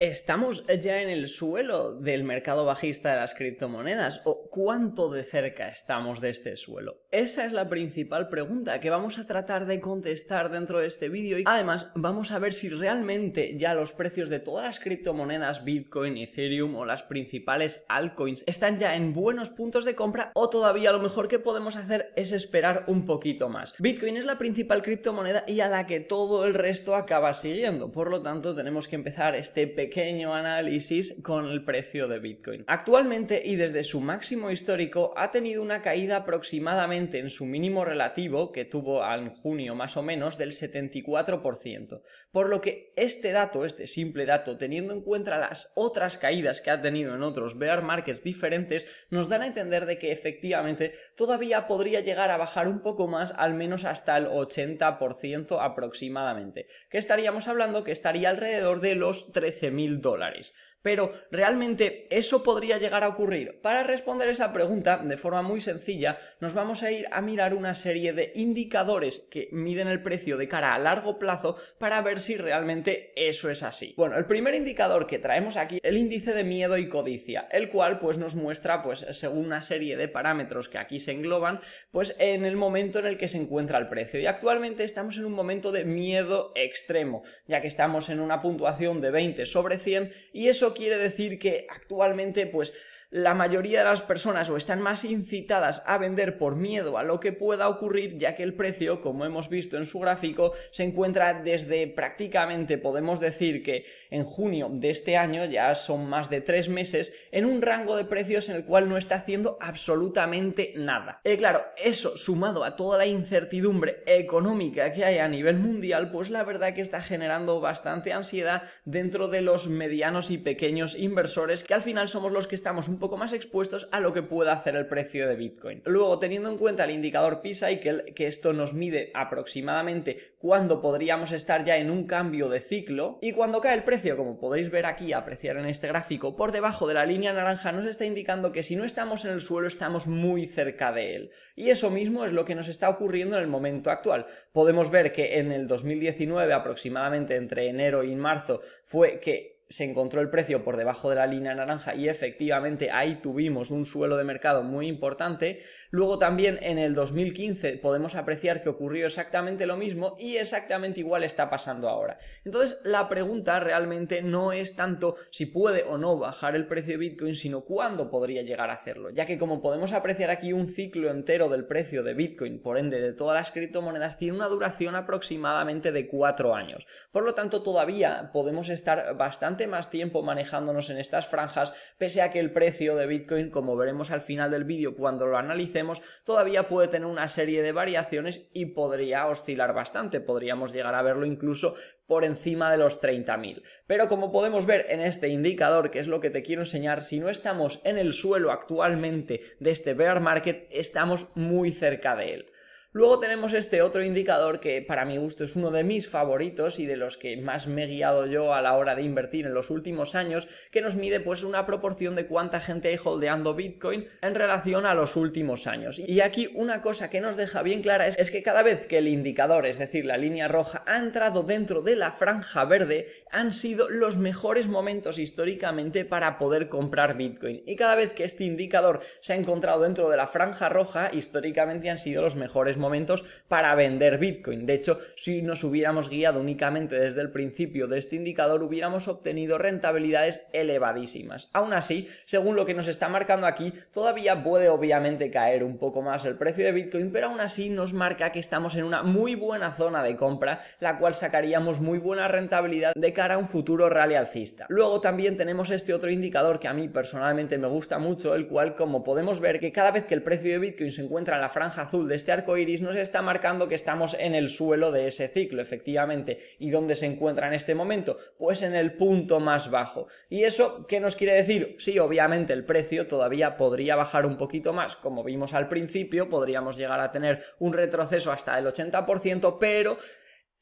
¿Estamos ya en el suelo del mercado bajista de las criptomonedas? ¿O cuánto de cerca estamos de este suelo? Esa es la principal pregunta que vamos a tratar de contestar dentro de este vídeo y además vamos a ver si realmente ya los precios de todas las criptomonedas, Bitcoin, Ethereum o las principales altcoins están ya en buenos puntos de compra o todavía lo mejor que podemos hacer es esperar un poquito más. Bitcoin es la principal criptomoneda y a la que todo el resto acaba siguiendo, por lo tanto tenemos que empezar este pequeño pequeño análisis con el precio de Bitcoin. Actualmente y desde su máximo histórico ha tenido una caída aproximadamente en su mínimo relativo, que tuvo en junio más o menos, del 74%. Por lo que este dato, este simple dato, teniendo en cuenta las otras caídas que ha tenido en otros bear markets diferentes, nos dan a entender de que efectivamente todavía podría llegar a bajar un poco más, al menos hasta el 80% aproximadamente. Que estaríamos hablando que estaría alrededor de los 13.000 mil dólares. Pero, ¿realmente eso podría llegar a ocurrir? Para responder esa pregunta de forma muy sencilla, nos vamos a ir a mirar una serie de indicadores que miden el precio de cara a largo plazo para ver si realmente eso es así. Bueno, el primer indicador que traemos aquí, es el índice de miedo y codicia, el cual pues nos muestra pues según una serie de parámetros que aquí se engloban, pues en el momento en el que se encuentra el precio. Y actualmente estamos en un momento de miedo extremo, ya que estamos en una puntuación de 20 sobre 100 y eso quiere decir que actualmente, pues la mayoría de las personas o están más incitadas a vender por miedo a lo que pueda ocurrir, ya que el precio, como hemos visto en su gráfico, se encuentra desde prácticamente, podemos decir que en junio de este año, ya son más de tres meses, en un rango de precios en el cual no está haciendo absolutamente nada. Y eh, claro, eso sumado a toda la incertidumbre económica que hay a nivel mundial, pues la verdad que está generando bastante ansiedad dentro de los medianos y pequeños inversores, que al final somos los que estamos un poco más expuestos a lo que pueda hacer el precio de Bitcoin. Luego, teniendo en cuenta el indicador P Cycle, que esto nos mide aproximadamente cuándo podríamos estar ya en un cambio de ciclo, y cuando cae el precio, como podéis ver aquí, apreciar en este gráfico, por debajo de la línea naranja nos está indicando que si no estamos en el suelo estamos muy cerca de él. Y eso mismo es lo que nos está ocurriendo en el momento actual. Podemos ver que en el 2019, aproximadamente entre enero y marzo, fue que se encontró el precio por debajo de la línea naranja y efectivamente ahí tuvimos un suelo de mercado muy importante. Luego también en el 2015 podemos apreciar que ocurrió exactamente lo mismo y exactamente igual está pasando ahora. Entonces la pregunta realmente no es tanto si puede o no bajar el precio de Bitcoin, sino cuándo podría llegar a hacerlo, ya que como podemos apreciar aquí un ciclo entero del precio de Bitcoin, por ende de todas las criptomonedas, tiene una duración aproximadamente de cuatro años. Por lo tanto todavía podemos estar bastante más tiempo manejándonos en estas franjas, pese a que el precio de Bitcoin, como veremos al final del vídeo cuando lo analicemos, todavía puede tener una serie de variaciones y podría oscilar bastante, podríamos llegar a verlo incluso por encima de los 30.000. Pero como podemos ver en este indicador, que es lo que te quiero enseñar, si no estamos en el suelo actualmente de este bear market, estamos muy cerca de él. Luego tenemos este otro indicador que para mi gusto es uno de mis favoritos y de los que más me he guiado yo a la hora de invertir en los últimos años, que nos mide pues una proporción de cuánta gente hay holdeando Bitcoin en relación a los últimos años. Y aquí una cosa que nos deja bien clara es, es que cada vez que el indicador, es decir, la línea roja, ha entrado dentro de la franja verde, han sido los mejores momentos históricamente para poder comprar Bitcoin. Y cada vez que este indicador se ha encontrado dentro de la franja roja, históricamente han sido los mejores momentos para vender Bitcoin. De hecho, si nos hubiéramos guiado únicamente desde el principio de este indicador, hubiéramos obtenido rentabilidades elevadísimas. Aún así, según lo que nos está marcando aquí, todavía puede obviamente caer un poco más el precio de Bitcoin, pero aún así nos marca que estamos en una muy buena zona de compra, la cual sacaríamos muy buena rentabilidad de cara a un futuro rally alcista. Luego también tenemos este otro indicador que a mí personalmente me gusta mucho, el cual como podemos ver que cada vez que el precio de Bitcoin se encuentra en la franja azul de este arco nos está marcando que estamos en el suelo de ese ciclo, efectivamente. ¿Y dónde se encuentra en este momento? Pues en el punto más bajo. ¿Y eso qué nos quiere decir? Sí, obviamente el precio todavía podría bajar un poquito más. Como vimos al principio, podríamos llegar a tener un retroceso hasta el 80%, pero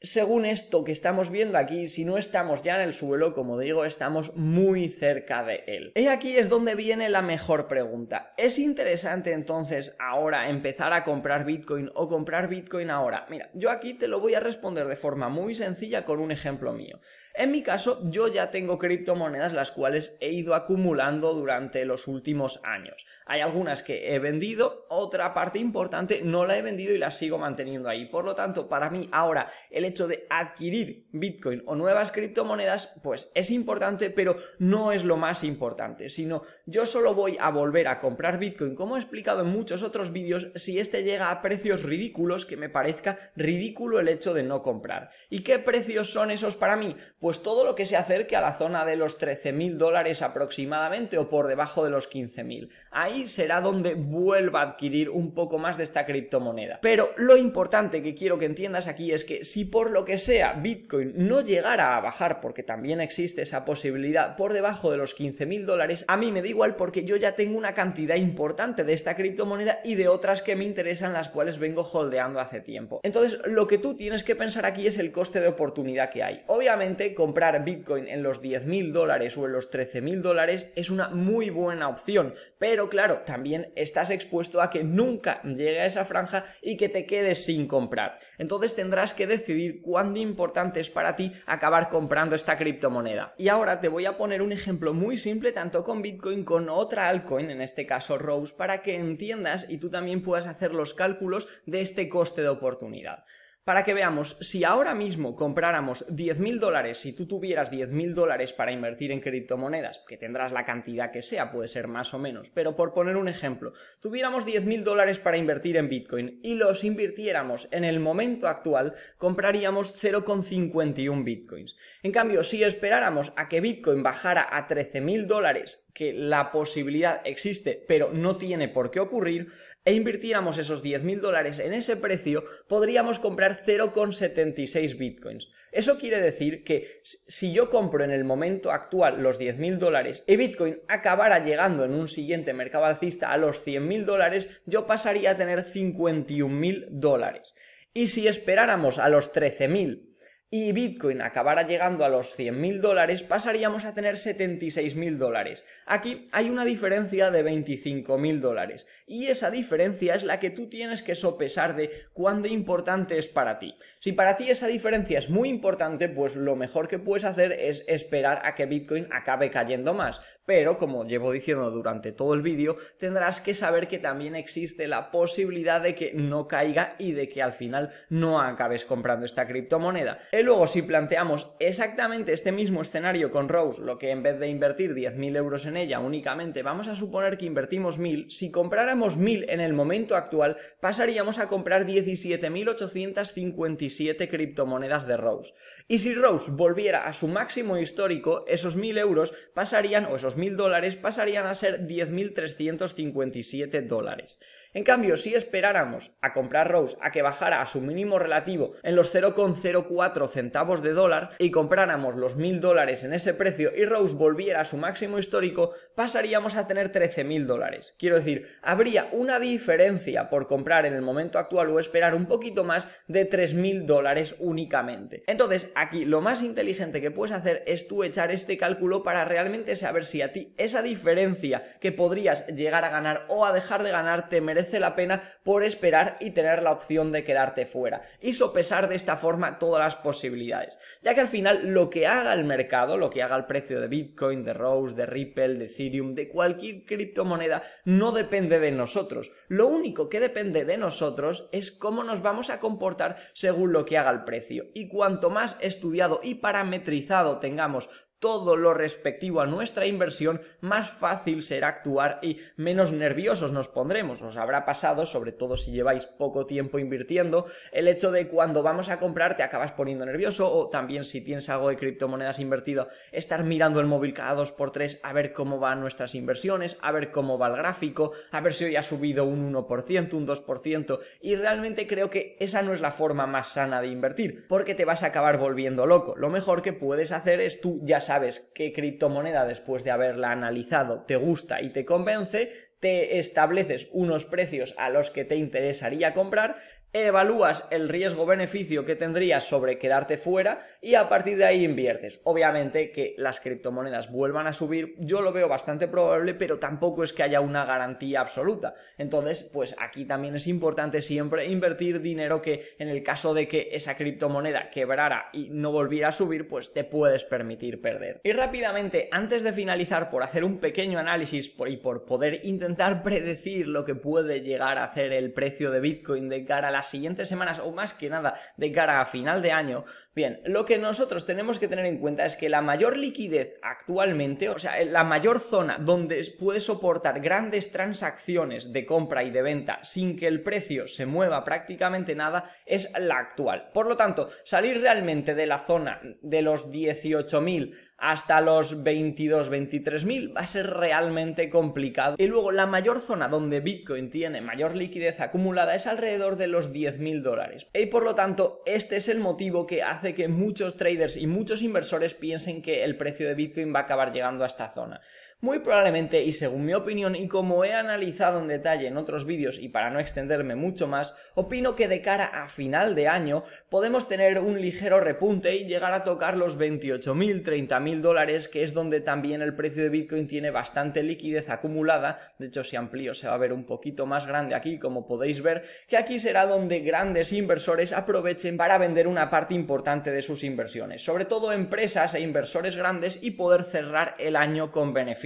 según esto que estamos viendo aquí, si no estamos ya en el suelo, como digo, estamos muy cerca de él. Y aquí es donde viene la mejor pregunta. ¿Es interesante entonces ahora empezar a comprar Bitcoin o comprar Bitcoin ahora? Mira, yo aquí te lo voy a responder de forma muy sencilla con un ejemplo mío. En mi caso, yo ya tengo criptomonedas las cuales he ido acumulando durante los últimos años. Hay algunas que he vendido, otra parte importante no la he vendido y la sigo manteniendo ahí. Por lo tanto, para mí ahora el hecho de adquirir Bitcoin o nuevas criptomonedas, pues es importante, pero no es lo más importante, sino yo solo voy a volver a comprar Bitcoin, como he explicado en muchos otros vídeos, si este llega a precios ridículos que me parezca ridículo el hecho de no comprar. ¿Y qué precios son esos para mí? pues todo lo que se acerque a la zona de los 13.000 dólares aproximadamente o por debajo de los 15.000. Ahí será donde vuelva a adquirir un poco más de esta criptomoneda. Pero lo importante que quiero que entiendas aquí es que si por lo que sea Bitcoin no llegara a bajar, porque también existe esa posibilidad, por debajo de los 15.000 dólares, a mí me da igual porque yo ya tengo una cantidad importante de esta criptomoneda y de otras que me interesan las cuales vengo holdeando hace tiempo. Entonces, lo que tú tienes que pensar aquí es el coste de oportunidad que hay. Obviamente, comprar Bitcoin en los 10.000 dólares o en los 13.000 dólares es una muy buena opción. Pero claro, también estás expuesto a que nunca llegue a esa franja y que te quedes sin comprar. Entonces tendrás que decidir cuán importante es para ti acabar comprando esta criptomoneda. Y ahora te voy a poner un ejemplo muy simple tanto con Bitcoin con otra altcoin, en este caso Rose, para que entiendas y tú también puedas hacer los cálculos de este coste de oportunidad para que veamos si ahora mismo compráramos 10.000 dólares, si tú tuvieras 10.000 dólares para invertir en criptomonedas, que tendrás la cantidad que sea, puede ser más o menos, pero por poner un ejemplo, tuviéramos 10.000 dólares para invertir en Bitcoin y los invirtiéramos en el momento actual, compraríamos 0,51 Bitcoins. En cambio, si esperáramos a que Bitcoin bajara a 13.000 dólares que la posibilidad existe, pero no tiene por qué ocurrir, e invirtiéramos esos 10.000 dólares en ese precio, podríamos comprar 0,76 bitcoins. Eso quiere decir que si yo compro en el momento actual los 10.000 dólares y bitcoin acabara llegando en un siguiente mercado alcista a los 100.000 dólares, yo pasaría a tener 51.000 dólares. Y si esperáramos a los 13.000 y Bitcoin acabara llegando a los 100.000 dólares, pasaríamos a tener 76.000 dólares. Aquí hay una diferencia de 25.000 dólares y esa diferencia es la que tú tienes que sopesar de cuán importante es para ti. Si para ti esa diferencia es muy importante, pues lo mejor que puedes hacer es esperar a que Bitcoin acabe cayendo más. Pero, como llevo diciendo durante todo el vídeo, tendrás que saber que también existe la posibilidad de que no caiga y de que al final no acabes comprando esta criptomoneda. Y eh, luego, si planteamos exactamente este mismo escenario con Rose, lo que en vez de invertir 10.000 euros en ella únicamente, vamos a suponer que invertimos 1.000, si compráramos 1.000 en el momento actual, pasaríamos a comprar 17.857 criptomonedas de Rose. Y si Rose volviera a su máximo histórico, esos 1.000 euros pasarían, o esos 2.000 dólares pasarían a ser 10.357 dólares. En cambio, si esperáramos a comprar Rose a que bajara a su mínimo relativo en los 0,04 centavos de dólar y compráramos los 1.000 dólares en ese precio y Rose volviera a su máximo histórico, pasaríamos a tener 13.000 dólares. Quiero decir, habría una diferencia por comprar en el momento actual o esperar un poquito más de 3.000 dólares únicamente. Entonces, aquí lo más inteligente que puedes hacer es tú echar este cálculo para realmente saber si a ti esa diferencia que podrías llegar a ganar o a dejar de ganar te merece la pena por esperar y tener la opción de quedarte fuera y sopesar de esta forma todas las posibilidades, ya que al final lo que haga el mercado, lo que haga el precio de Bitcoin, de Rose, de Ripple, de Ethereum, de cualquier criptomoneda, no depende de nosotros. Lo único que depende de nosotros es cómo nos vamos a comportar según lo que haga el precio. Y cuanto más estudiado y parametrizado tengamos todo lo respectivo a nuestra inversión, más fácil será actuar y menos nerviosos nos pondremos. Os habrá pasado, sobre todo si lleváis poco tiempo invirtiendo, el hecho de cuando vamos a comprar te acabas poniendo nervioso o también si tienes algo de criptomonedas invertido, estar mirando el móvil cada 2x3 a ver cómo van nuestras inversiones, a ver cómo va el gráfico, a ver si hoy ha subido un 1%, un 2% y realmente creo que esa no es la forma más sana de invertir porque te vas a acabar volviendo loco. Lo mejor que puedes hacer es tú ya sabes sabes qué criptomoneda después de haberla analizado te gusta y te convence, te estableces unos precios a los que te interesaría comprar evalúas el riesgo-beneficio que tendrías sobre quedarte fuera y a partir de ahí inviertes. Obviamente que las criptomonedas vuelvan a subir, yo lo veo bastante probable, pero tampoco es que haya una garantía absoluta. Entonces, pues aquí también es importante siempre invertir dinero que en el caso de que esa criptomoneda quebrara y no volviera a subir, pues te puedes permitir perder. Y rápidamente, antes de finalizar, por hacer un pequeño análisis y por poder intentar predecir lo que puede llegar a hacer el precio de Bitcoin de cara a las siguientes semanas o más que nada de cara a final de año, bien, lo que nosotros tenemos que tener en cuenta es que la mayor liquidez actualmente, o sea, la mayor zona donde puede soportar grandes transacciones de compra y de venta sin que el precio se mueva prácticamente nada, es la actual. Por lo tanto, salir realmente de la zona de los 18.000 hasta los 22, 23 mil va a ser realmente complicado. Y luego la mayor zona donde Bitcoin tiene mayor liquidez acumulada es alrededor de los 10 mil dólares. Y por lo tanto, este es el motivo que hace que muchos traders y muchos inversores piensen que el precio de Bitcoin va a acabar llegando a esta zona. Muy probablemente, y según mi opinión y como he analizado en detalle en otros vídeos y para no extenderme mucho más, opino que de cara a final de año podemos tener un ligero repunte y llegar a tocar los 28.000, 30.000 dólares, que es donde también el precio de Bitcoin tiene bastante liquidez acumulada. De hecho, si amplío se va a ver un poquito más grande aquí, como podéis ver, que aquí será donde grandes inversores aprovechen para vender una parte importante de sus inversiones, sobre todo empresas e inversores grandes y poder cerrar el año con beneficio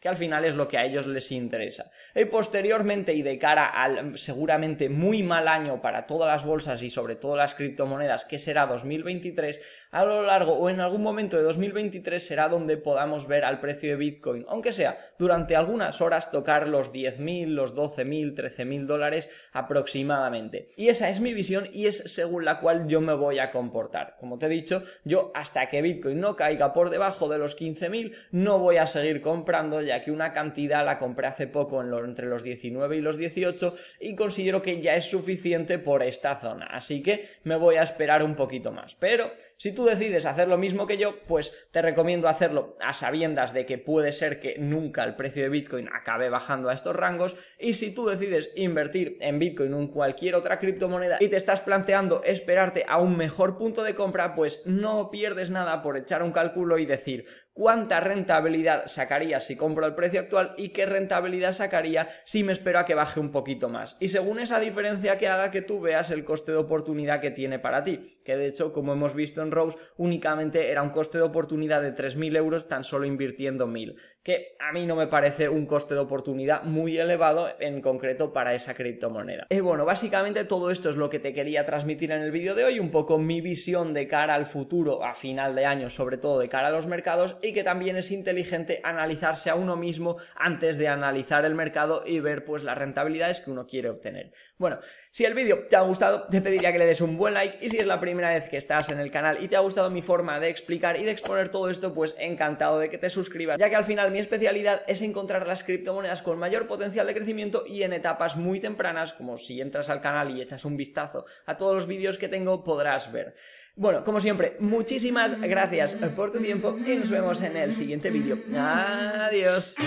que al final es lo que a ellos les interesa. Y eh, posteriormente y de cara al seguramente muy mal año para todas las bolsas y sobre todo las criptomonedas, que será 2023, a lo largo o en algún momento de 2023 será donde podamos ver al precio de Bitcoin, aunque sea durante algunas horas tocar los 10.000, los 12.000, 13.000 dólares aproximadamente. Y esa es mi visión y es según la cual yo me voy a comportar. Como te he dicho, yo hasta que Bitcoin no caiga por debajo de los 15.000 no voy a seguir con comprando, ya que una cantidad la compré hace poco en entre los 19 y los 18 y considero que ya es suficiente por esta zona, así que me voy a esperar un poquito más. Pero si tú decides hacer lo mismo que yo, pues te recomiendo hacerlo a sabiendas de que puede ser que nunca el precio de Bitcoin acabe bajando a estos rangos y si tú decides invertir en Bitcoin o en cualquier otra criptomoneda y te estás planteando esperarte a un mejor punto de compra, pues no pierdes nada por echar un cálculo y decir, cuánta rentabilidad sacaría si compro al precio actual y qué rentabilidad sacaría si me espero a que baje un poquito más. Y según esa diferencia que haga que tú veas el coste de oportunidad que tiene para ti, que de hecho como hemos visto en Rose únicamente era un coste de oportunidad de 3.000 euros tan solo invirtiendo 1.000 que a mí no me parece un coste de oportunidad muy elevado en concreto para esa criptomoneda. Y eh, bueno, básicamente todo esto es lo que te quería transmitir en el vídeo de hoy, un poco mi visión de cara al futuro, a final de año, sobre todo de cara a los mercados, y que también es inteligente analizarse a uno mismo antes de analizar el mercado y ver pues las rentabilidades que uno quiere obtener. Bueno, si el vídeo te ha gustado, te pediría que le des un buen like y si es la primera vez que estás en el canal y te ha gustado mi forma de explicar y de exponer todo esto, pues encantado de que te suscribas, ya que al final mi especialidad es encontrar las criptomonedas con mayor potencial de crecimiento y en etapas muy tempranas, como si entras al canal y echas un vistazo a todos los vídeos que tengo, podrás ver. Bueno, como siempre, muchísimas gracias por tu tiempo y nos vemos en el siguiente vídeo. Adiós.